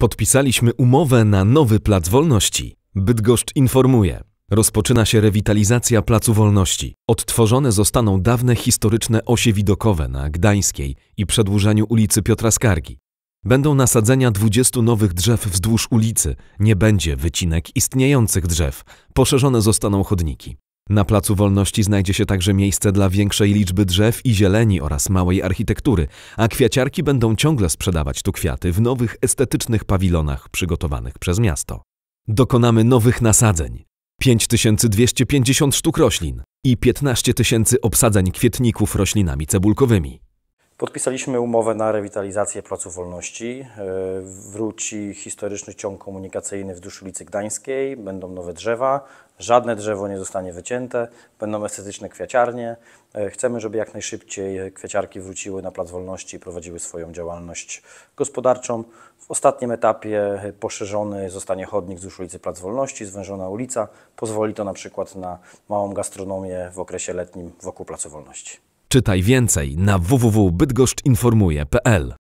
Podpisaliśmy umowę na nowy Plac Wolności. Bydgoszcz informuje. Rozpoczyna się rewitalizacja Placu Wolności. Odtworzone zostaną dawne historyczne osie widokowe na Gdańskiej i przedłużeniu ulicy Piotra Skargi. Będą nasadzenia 20 nowych drzew wzdłuż ulicy, nie będzie wycinek istniejących drzew, poszerzone zostaną chodniki. Na Placu Wolności znajdzie się także miejsce dla większej liczby drzew i zieleni oraz małej architektury, a kwiaciarki będą ciągle sprzedawać tu kwiaty w nowych estetycznych pawilonach przygotowanych przez miasto. Dokonamy nowych nasadzeń. 5250 sztuk roślin i 15 tysięcy obsadzeń kwietników roślinami cebulkowymi. Podpisaliśmy umowę na rewitalizację Placu Wolności. E, wróci historyczny ciąg komunikacyjny wzdłuż ulicy Gdańskiej, będą nowe drzewa, żadne drzewo nie zostanie wycięte, będą estetyczne kwiaciarnie. E, chcemy, żeby jak najszybciej kwiaciarki wróciły na Plac Wolności i prowadziły swoją działalność gospodarczą. W ostatnim etapie poszerzony zostanie chodnik wzdłuż ulicy Plac Wolności, zwężona ulica. Pozwoli to na przykład na małą gastronomię w okresie letnim wokół Placu Wolności. Czytaj więcej na www.bydgoszczinformuje.pl